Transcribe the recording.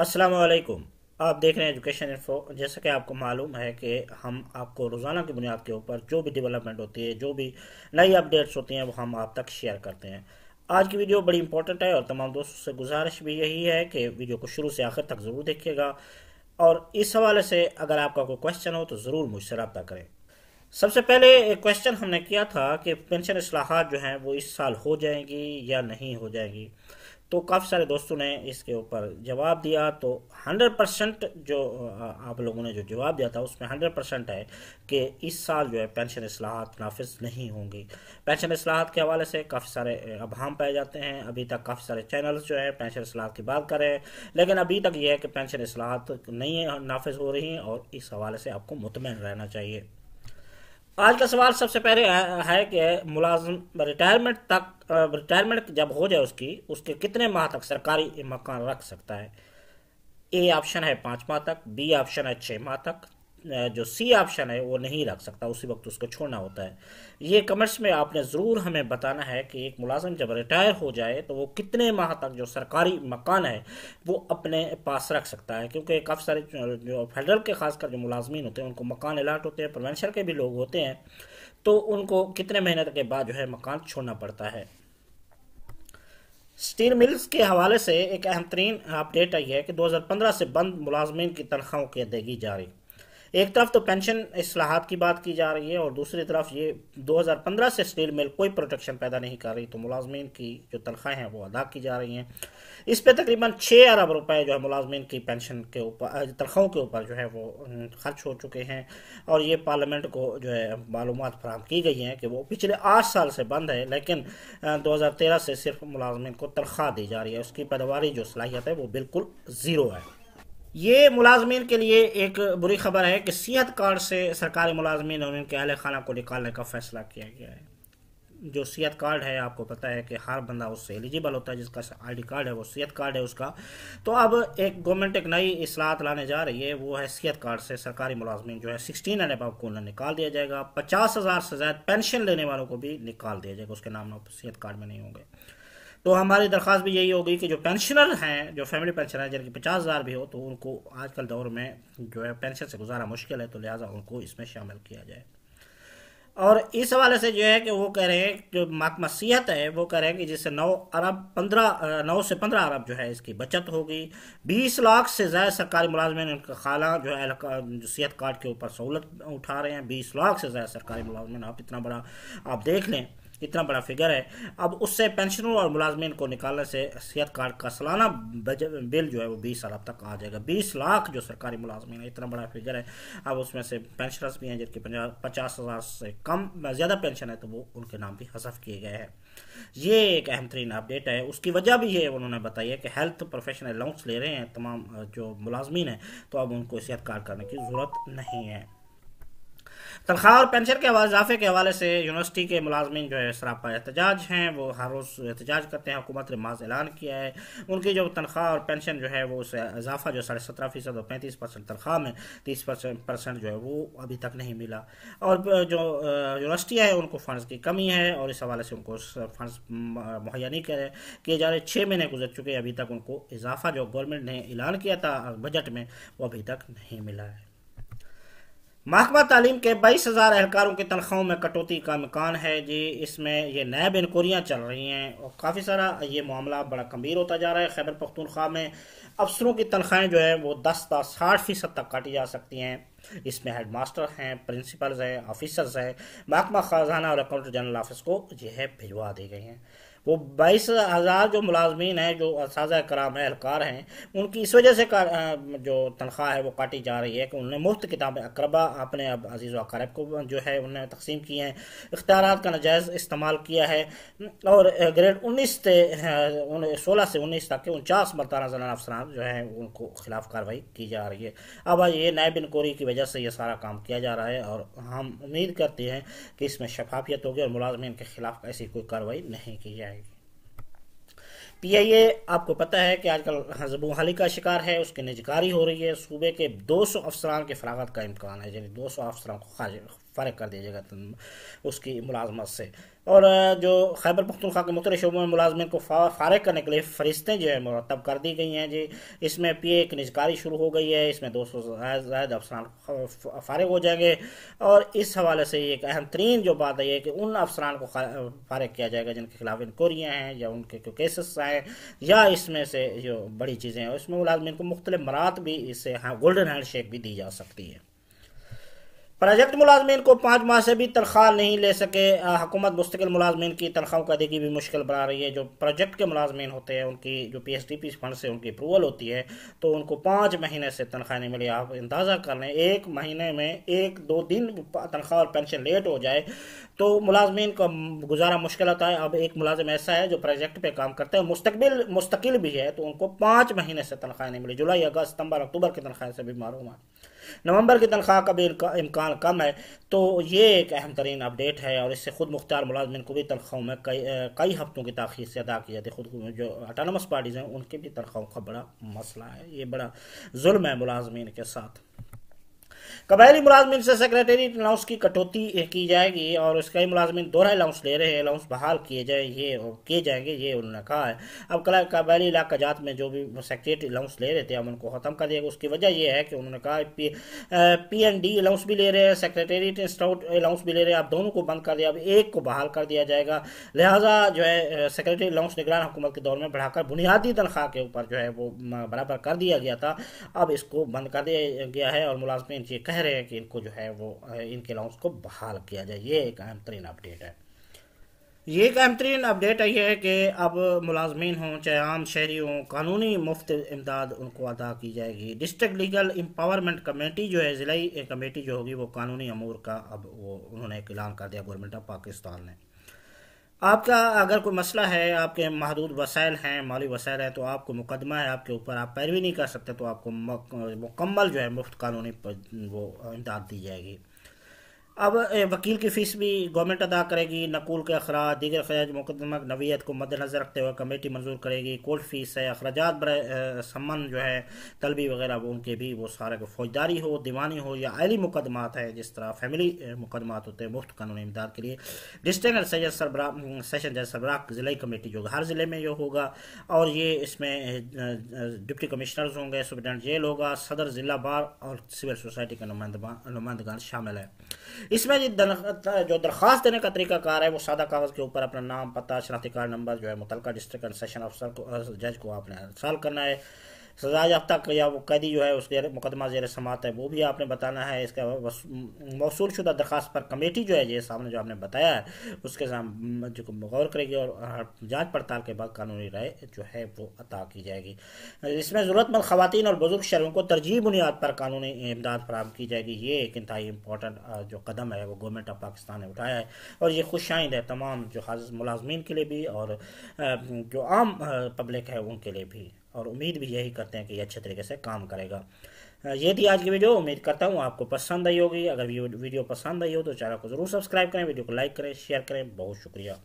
अस्सलाम वालेकुम आप देख रहे हैं एजुकेशन इन्फो जैसा कि आपको मालूम है कि हम आपको रोज़ाना की बुनियाद के ऊपर जो भी डेवलपमेंट होती है जो भी नई अपडेट्स होती हैं वो हम आप तक शेयर करते हैं आज की वीडियो बड़ी इंपॉर्टेंट है और तमाम दोस्तों से गुजारिश भी यही है कि वीडियो को शुरू से आखिर तक ज़रूर देखिएगा और इस हवाले से अगर आपका कोई क्वेश्चन हो तो ज़रूर मुझसे रबा करें सबसे पहले एक क्वेश्चन हमने किया था कि पेंशन असलाहत जो हैं वो इस साल हो जाएंगी या नहीं हो जाएगी तो काफ़ी सारे दोस्तों ने इसके ऊपर जवाब दिया तो 100 परसेंट जो आप लोगों ने जो जवाब दिया था उसमें 100 परसेंट है कि इस साल जो है पेंशन असलाहत नाफिज नहीं होंगी पेंशन असलाहत के हवाले से काफ़ी सारे अभाम पाए जाते हैं अभी तक काफ़ी सारे चैनल्स जो है पेंशन असलाहत की बात कर रहे हैं लेकिन अभी तक यह है कि पेंशन असलाहत नहीं नाफिज हो रही हैं और इस हवाले से आपको मुतमिन रहना चाहिए आज का सवाल सबसे पहले है कि मुलाजम रिटायरमेंट तक रिटायरमेंट जब हो जाए उसकी उसके कितने माह तक सरकारी मकान रख सकता है ए ऑप्शन है पाँच माह तक बी ऑप्शन है छः माह तक जो सी ऑप्शन है वो नहीं रख सकता उसी वक्त उसको छोड़ना होता है ये कमर्स में आपने ज़रूर हमें बताना है कि एक मुलाजम जब रिटायर हो जाए तो वो कितने माह तक जो सरकारी मकान है वो अपने पास रख सकता है क्योंकि काफ़ी सारे जो फेडरल के खासकर जो मुलाजमन होते हैं उनको मकान अलाट होते हैं प्रोवेंशल के भी लोग होते हैं तो उनको कितने महीने के बाद जो है मकान छोड़ना पड़ता है स्टील मिल्स के हवाले से एक अहम तरीन अपडेट आई है कि 2015 से बंद मुलाजमन की तनख्वाहों की अदायगी जारी एक तरफ तो पेंशन असलाहत की बात की जा रही है और दूसरी तरफ ये 2015 से स्टील मिल कोई प्रोटेक्शन पैदा नहीं कर रही तो मुलाजमीन की जो तनख्वाहें हैं वो अदा की जा रही हैं इस पर तकरीबन छः अरब रुपए जो है मुलाजमीन की पेंशन के ऊपर तनख्वाहों के ऊपर जो है वो खर्च हो चुके हैं और ये पार्लियामेंट को जो है मालूम फराम की गई हैं कि वो पिछले आठ साल से बंद है लेकिन दो से सिर्फ मुलाजमीन को तनख्वाह दी जा रही है उसकी पैदावार जो सलाहियत है वो बिल्कुल ज़ीरो है ये मुलाजमीन के लिए एक बुरी खबर है कि सेहत कार्ड से सरकारी मुलाजमीन और उनके अहल खाना को निकालने का फैसला किया गया है जो सेहत कार्ड है आपको पता है कि हर बंदा उससे एलिजिबल होता है जिसका आईडी कार्ड है वो सेहत कार्ड है उसका तो अब एक गवर्नमेंट एक नई असलाहत लाने जा रही है वो है सेहत कार्ड से सरकारी मुलाजमीन जो है सिक्सटीन एंड अबाव को निकाल दिया जाएगा पचास हज़ार से ज़्यादा पेंशन लेने वालों को भी निकाल दिया जाएगा उसके नाम सेहत कार्ड में नहीं होंगे तो हमारी दरख्वास्त भी यही होगी कि जो पेंशनर हैं जो फैमिली पेंशनर हैं जिनकी पचास हज़ार भी हो तो उनको आजकल दौर में जो है पेंशन से गुजारा मुश्किल है तो लिहाजा उनको इसमें शामिल किया जाए और इस हवाले से जो है कि वो कह रहे हैं जो मातमा सियात है वो कह रहे हैं कि जिससे नौ अरब पंद्रह नौ से पंद्रह अरब जो है इसकी बचत होगी बीस लाख से ज़्यादा सरकारी मुलाजमन उनका खाला जो है जो सेहत कार्ड के ऊपर सहूलत उठा रहे हैं बीस लाख से ज़्यादा सरकारी मुलाजमन आप इतना बड़ा आप देख लें इतना बड़ा फिगर है अब उससे पेंशनरों और मुलाजमन को निकालने से सेहत कार्ड का सालाना बिल जो है वो बीस अरब तक आ जाएगा बीस लाख जो सरकारी मुलाजमन है इतना बड़ा फिगर है अब उसमें से पेंशनर्स भी हैं जिनकी पचास हज़ार से कम ज़्यादा पेंशन है तो वो उनके नाम भी हसफ किए गए हैं ये एक अहम तरीन अपडेट है उसकी वजह भी ये उन्होंने बताई है कि हेल्थ प्रोफेशनल अलाउंस ले रहे हैं तमाम जो मुलाजमन हैं तो अब उनको सेहत कार्ड करने की ज़रूरत नहीं है तनख्वाह और पेंशन के इजाफे के हवाले से यूनिवर्सिटी के मुलाजमन जो है सरापा एहतजाज हैं वो हर रोज़ एहतजाज करते हैं हुकूमत ने माज ऐलान किया है उनकी जो तनख्वाह और पेंशन जो है वो उससे इजाफा जो साढ़े सत्रह फीसद और पैंतीस परसेंट तनख्वाह में तीस परसेंट परसेंट जो है वो अभी तक नहीं मिला और जो यूनिवर्सिटी हैं उनको फ़ंड्स की कमी है और इस हवाले से उनको फ़ंड्स मुहैया नहीं करे किए जा रहे छः महीने गुजर चुके हैं अभी तक उनको इजाफा जो गवर्नमेंट ने ऐलान किया था बजट में वो अभी तक नहीं मिला है महकमा तालीम के बाईस हज़ार एहलकारों की तनख्वाहों में कटौती का मकान है जी इसमें ये नैब इनकोरियाँ चल रही हैं और काफ़ी सारा ये मामला बड़ा गंभीर होता जा रहा है खैबर पख्तूनख्वा में अफसरों की तनख्वाहें जो है वो दस दस साठ फीसद तक काटी जा सकती हैं इसमें हेड मास्टर हैं प्रिंसिपल्स हैं ऑफिसर्स हैं महकमा ख़जाना और अकाउंटेंट जनरल ऑफिस को यह भिजवा दी गई हैं वो बाईस हज़ार जो मुलाजमीन हैं जो इस कराम हैं अहलकार हैं उनकी इस वजह से जो तनख्वाह है वो काटी जा रही है कि उन्होंने मुफ्त किताबें अकरबा अपने अब अजीज़ अकारब को जो है उन्होंने तकसीम किए हैं इख्तियार का नजायज़ इस्तेमाल किया है और ग्रेड उन्नीस से सोलह से उन्नीस तक के उनचास मरताना जनान अफसरान जो हैं उनको खिलाफ कार्रवाई की जा रही है अब ये नायब इंक्वायरी की वजह से ये सारा काम किया जा रहा है और हम उम्मीद करते हैं कि इसमें शफाफियत होगी और मुलाजमीन के खिलाफ ऐसी कोई कार्रवाई नहीं की जाएगी पीआईए आपको पता है कि आजकल हाँ, हाली का शिकार है उसकी निजकारी हो रही है सूबे के 200 अफसरान के फरागत का इम्कान है यानी 200 अफसरान को फ़र्क कर दीजिएगा उसकी मुलाजमत से और जो खैबर पख्तनख्वा के मुख्तर शोबों में मुलाजमन को फारग करने के लिए फहरिस्तें जो है मरतब कर दी गई हैं जी इसमें पी ए की निजकारी शुरू हो गई है इसमें दो सौ जायद अफसरान फारग हो जाएंगे और इस हवाले से एक अहम तरीन जो बात है कि उन अफसरान को फारग किया जाएगा जिनके खिलाफ इंक्वायरियाँ हैं या उनके कोई केसेस आए या इसमें से जो बड़ी चीज़ें हैं उसमें मुलाजमन को मुख्तलिफ मरात भी इससे हाँ गोल्डन हैंड शेक भी दी जा सकती है प्रोजेक्ट मुलाजमन को पाँच माह से भी तनख्वाह नहीं ले सके हुकूमत मुस्तकिल मुलाजमन की तनख्वाहों का अदेगी भी मुश्किल बना रही है जो प्रोजेक्ट के मुलाजमन होते हैं उनकी जो P S D P fund से उनकी अप्रूवल होती है तो उनको पाँच महीने से तनख्वाह नहीं मिली आप अंदाज़ा कर लें एक महीने में एक दो दिन तनख्वाह और पेंशन लेट हो जाए तो मुलाजमन का गुजारा मुश्किल होता है अब एक मुलाजिम ऐसा है जो प्रोजेक्ट पर काम करते हैं मुस्तबिल मुस्तकिल भी है तो उनको पाँच महीने से तनख्वाह नहीं मिली जुलाई अगस्त सितंबर अक्टूबर की तनख्वाह से भी मालूम है नवंबर की तनख्वाह का भी इम्कान इस्तेमाल कम है तो ये एक अहम तरीन अपडेट है और इससे खुद मुख्तार मुलाजमन को भी तनख्वाहों में कई कई हफ्तों की तखीर से अदा की जाती है खुद जो अटानमस पार्टीज़ हैं उनके भी तनख्वाहों का बड़ा मसला है ये बड़ा जुल्म है मुलाजमीन के साथ कबायली मुलाजमन से सेक्रेटरी अलाउंस की कटौती की जाएगी और उसका मुलाजमन दोहरा अलाउंस ले रहे हैं अलाउंस बहाल किए जाए ये और किए जाएंगे ये उन्होंने कहा है अब कला कबायली इलाका जात में जो भी सेक्रेटरी अलाउंस ले रहे थे हम उनको ख़त्म कर दिया उसकी वजह यह है कि उन्होंने कहा पी, एन डी अलाउंस भी ले रहे हैं सेक्रेटरीट इंस्टाउट अलाउंस भी ले रहे हैं आप दोनों को बंद कर दिया अब एक को बहाल कर दिया जाएगा लिहाजा जो है सेक्रेटरी अलाउंस निगरान हुकूमत के दौर में बढ़ाकर बुनियादी तनख्वाह के ऊपर जो है वो बराबर कर दिया गया था अब इसको बंद कर दिया गया है और मुलाजमन ये ये कह रहे हैं कि इनको जो है वो इनके अलाउंस को बहाल किया जाए ये एक अहम तरीन अपडेट है ये एक अहम तरीन अपडेट आई है कि अब मुलाजमीन हों चाहे आम शहरी हों कानूनी मुफ्त इमदाद उनको अदा की जाएगी डिस्ट्रिक्ट लीगल एम्पावरमेंट कमेटी जो है ज़िलाई कमेटी जो होगी वो कानूनी अमूर का अब वो उन्होंने एक ऐलान कर दिया गवर्नमेंट ऑफ पाकिस्तान ने आपका अगर कोई मसला है आपके महदूद वसाइल हैं माली वसाइल हैं तो आपको मुकदमा है आपके ऊपर आप पैरवी नहीं कर सकते तो आपको मुकम्मल जो है मुफ्त कानूनी वो इमदाद दी जाएगी अब वकील की फ़ीस भी गवर्नमेंट अदा करेगी नकूल के अखराज दीगर अखराज मुकदमा नवीयत को मद्दनज़र रखते हुए कमेटी मंजूर करेगी कोर्ट फीस है अखराज बर सम्मान जो है तलबी वगैरह वो उनके भी वो सारे को फौजदारी हो दीवानी हो या अली मुकदमात है जिस तरह फैमिली मुकदमात होते हैं मुफ्त कानूनी इमदाद के लिए डिस्ट्रिक्ट सैजद सरबरा सेशन जज सरबरा ज़िले कमेटी जो हर ज़िले में ये होगा और ये इसमें डिप्टी कमिश्नर्स होंगे सुप्रिटेंडेंट जेल होगा सदर ज़िला बार और सिविल सोसाइटी का नुमाइंदगान शामिल है इसमें जो दरख्वास्त देने का तरीका कार है वो सादा कागज़ के ऊपर अपना नाम पता शनाख्ती कार्ड नंबर जो है मुतल डिस्ट्रिक्ट सेशन अफसर को जज को आपने साल करना है सजा याफ्ता या वो कैदी जो है उसके मुकदमा जेर समात है वो भी आपने बताना है इसका मौसू शुदा दरख्वास्त पर कमेटी जो है ये सामने जो आपने बताया है उसके जो गौर करेगी और जाँच पड़ताल के बाद कानूनी राय जो है वो अता की जाएगी इसमें ज़रूरतमंद खातन और बुजुर्ग शहरों को तरजीह बुनियाद पर कानूनी इमदाद फराम की जाएगी ये एक इंतहाई इम्पोर्टेंट जो कदम है वो गवर्नमेंट ऑफ पाकिस्तान ने उठाया है और ये खुश आइंद है तमाम जो हाज मुलाजमीन के लिए भी और जो आम पब्लिक है उनके लिए भी और उम्मीद भी यही करते हैं कि ये अच्छे तरीके से काम करेगा ये थी आज की वीडियो उम्मीद करता हूँ आपको पसंद आई होगी अगर वीडियो पसंद आई हो तो चैनल को ज़रूर सब्सक्राइब करें वीडियो को लाइक करें शेयर करें बहुत शुक्रिया